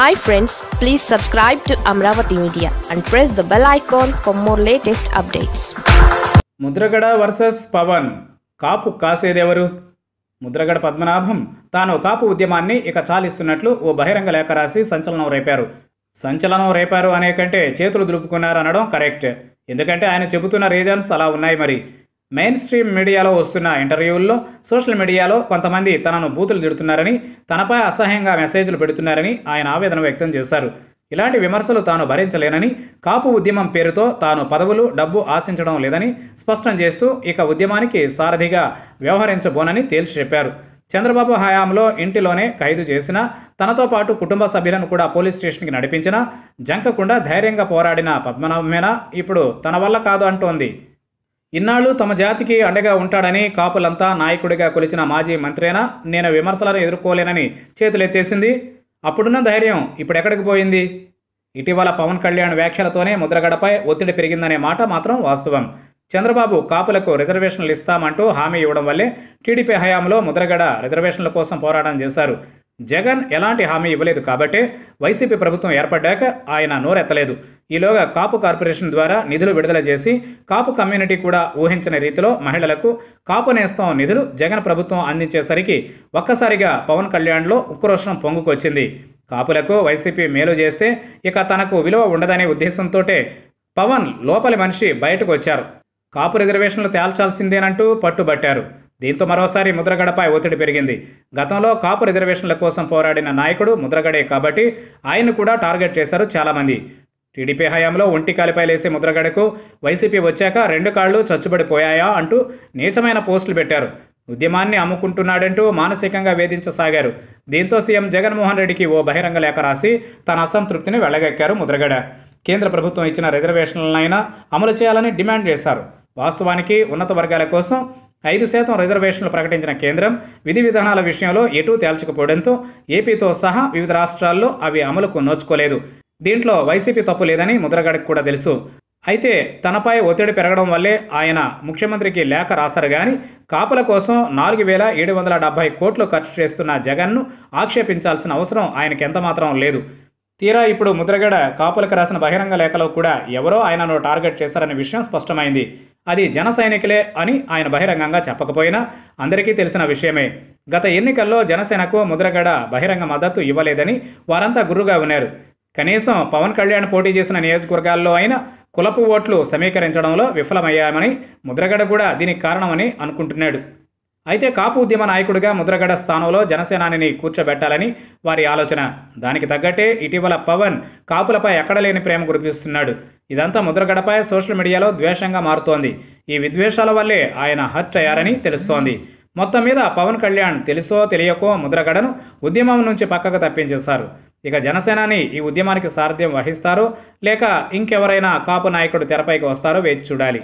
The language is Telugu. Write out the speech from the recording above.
hi friends please subscribe to Amaravati media and press the bell icon for more latest updates Mudragada versus Pawan Kapu కాసేదెవరు ముద్రగడ పద్మనాభం తాను కాపు ఉద్యమాన్ని ఇక చాలిస్తున్నట్లు ఓ బహిరంగ లేఖ రాసి సంచలనం రేపారు సంచలనం రేపారు అనే కంటే చేతులు దులుపుకున్నారనడం కరెక్ట్ ఎందుకంటే ఆయన చెబుతున్న రీజన్స్ అలా ఉన్నాయి మరి మెయిన్ స్ట్రీమ్ మీడియాలో వస్తున్న ఇంటర్వ్యూల్లో సోషల్ మీడియాలో కొంతమంది తనను బూతులు తిడుతున్నారని తనపై అసహ్యంగా మెసేజ్లు పెడుతున్నారని ఆయన ఆవేదన వ్యక్తం చేశారు ఇలాంటి విమర్శలు తాను భరించలేనని కాపు ఉద్యమం పేరుతో తాను పదవులు డబ్బు ఆశించడం లేదని స్పష్టం చేస్తూ ఇక ఉద్యమానికి సారథిగా వ్యవహరించబోనని తేల్చి చెప్పారు చంద్రబాబు హయాంలో ఇంటిలోనే ఖైదు చేసిన తనతో పాటు కుటుంబ సభ్యులను కూడా పోలీస్ స్టేషన్కి నడిపించిన జంకకుండా ధైర్యంగా పోరాడిన పద్మనాభమేనా ఇప్పుడు తన వల్ల కాదు అంటోంది ఇన్నాళ్ళు తమ జాతికి అండగా ఉంటాడని కాపులంతా నాయకుడిగా కొలిచిన మాజీ మంత్రేనా నేను విమర్శలను ఎదుర్కోలేనని చేతులెత్తేసింది అప్పుడున్న ధైర్యం ఇప్పుడెక్కడికి పోయింది ఇటీవల పవన్ కళ్యాణ్ వ్యాఖ్యలతోనే ముద్రగడపై ఒత్తిడి పెరిగిందనే మాట మాత్రం వాస్తవం చంద్రబాబు కాపులకు రిజర్వేషన్లు ఇస్తామంటూ హామీ ఇవ్వడం వల్లే టీడీపీ హయాంలో ముద్రగడ రిజర్వేషన్ల కోసం పోరాటం చేశారు జగన్ ఎలాంటి హామీ ఇవ్వలేదు కాబట్టే వైసీపీ ప్రభుత్వం ఏర్పడ్డాక ఆయన నోరెత్తలేదు ఈలోగా కాపు కార్పొరేషన్ ద్వారా నిధులు విడుదల చేసి కాపు కమ్యూనిటీ కూడా ఊహించని రీతిలో మహిళలకు కాపు నేస్తం నిధులు జగన్ ప్రభుత్వం అందించేసరికి ఒక్కసారిగా పవన్ కళ్యాణ్లో ఉక్రోషం పొంగుకొచ్చింది కాపులకు వైసీపీ మేలు చేస్తే ఇక తనకు విలువ ఉండదనే ఉద్దేశంతో పవన్ లోపలి మనిషి బయటకు వచ్చారు కాపు రిజర్వేషన్లు తేల్చాల్సిందేనంటూ పట్టుబట్టారు దీంతో మరోసారి ముద్రగడపై ఒత్తిడి పెరిగింది గతంలో కాపు రిజర్వేషన్ల కోసం పోరాడిన నాయకుడు ముద్రగడే కాబట్టి ఆయన కూడా టార్గెట్ చేశారు చాలామంది టీడీపీ హయాంలో ఒంటి కాలిపై లేసే ముద్రగడకు వైసీపీ వచ్చాక రెండు కాళ్ళు చచ్చుబడిపోయాయా అంటూ నీచమైన పోస్టులు పెట్టారు ఉద్యమాన్ని అమ్ముకుంటున్నాడంటూ మానసికంగా వేధించసాగారు దీంతో సీఎం జగన్మోహన్ రెడ్డికి ఓ బహిరంగ లేఖ రాసి తన అసంతృప్తిని వెళ్ళగక్కారు ముద్రగడ కేంద్ర ప్రభుత్వం ఇచ్చిన రిజర్వేషన్లనైనా అమలు చేయాలని డిమాండ్ చేశారు వాస్తవానికి ఉన్నత వర్గాల కోసం ఐదు శాతం రిజర్వేషన్లు ప్రకటించిన కేంద్రం విధి విధానాల విషయంలో ఎటూ తేల్చకపోవడంతో ఏపీతో సహా వివిధ రాష్ట్రాల్లో అవి అమలుకు నోచుకోలేదు దీంట్లో వైసీపీ తప్పు లేదని ముద్రగడకు కూడా తెలుసు అయితే తనపై ఒత్తిడి పెరగడం వల్లే ఆయన ముఖ్యమంత్రికి లేఖ రాశారు కానీ కాపుల కోసం నాలుగు వేల ఏడు వందల డెబ్బై కోట్లు ఖర్చు చేస్తున్న జగన్ను ఆక్షేపించాల్సిన అవసరం ఆయనకి ఎంతమాత్రం లేదు తీరా ఇప్పుడు ముద్రగడ కాపులకు రాసిన బహిరంగ లేఖలో కూడా ఎవరో ఆయనను టార్గెట్ చేశారనే విషయం స్పష్టమైంది అది జన సైనికులే అని ఆయన బహిరంగంగా చెప్పకపోయినా అందరికీ తెలిసిన విషయమే గత ఎన్నికల్లో జనసేనకు ముద్రగడ బహిరంగ మద్దతు ఇవ్వలేదని వారంతా గుర్రుగా ఉన్నారు కనీసం పవన్ కళ్యాణ్ పోటీ చేసిన నియోజకవర్గాల్లో అయినా కులపు ఓట్లు సమీకరించడంలో విఫలమయ్యామని ముద్రగడ కూడా దీనికి కారణమని అనుకుంటున్నాడు అయితే కాపు ఉద్యమ నాయకుడిగా ముద్రగడ స్థానంలో జనసేనానిని కూర్చోబెట్టాలని వారి ఆలోచన దానికి తగ్గట్టే ఇటీవల పవన్ కాపులపై ఎక్కడలేని ప్రేమ కురిపిస్తున్నాడు ఇదంతా ముద్రగడపై సోషల్ మీడియాలో ద్వేషంగా మారుతోంది ఈ విద్వేషాల వల్లే ఆయన హర్ట్ అయ్యారని తెలుస్తోంది మొత్తం మీద పవన్ కళ్యాణ్ తెలుసో తెలియకో ముద్రగడను ఉద్యమం నుంచి పక్కకు తప్పించేశారు ఇక జనసేనాని ఈ ఉద్యమానికి సారథ్యం వహిస్తారో లేక ఇంకెవరైనా కాపు నాయకుడు తెరపైకి వస్తారో వేచి చూడాలి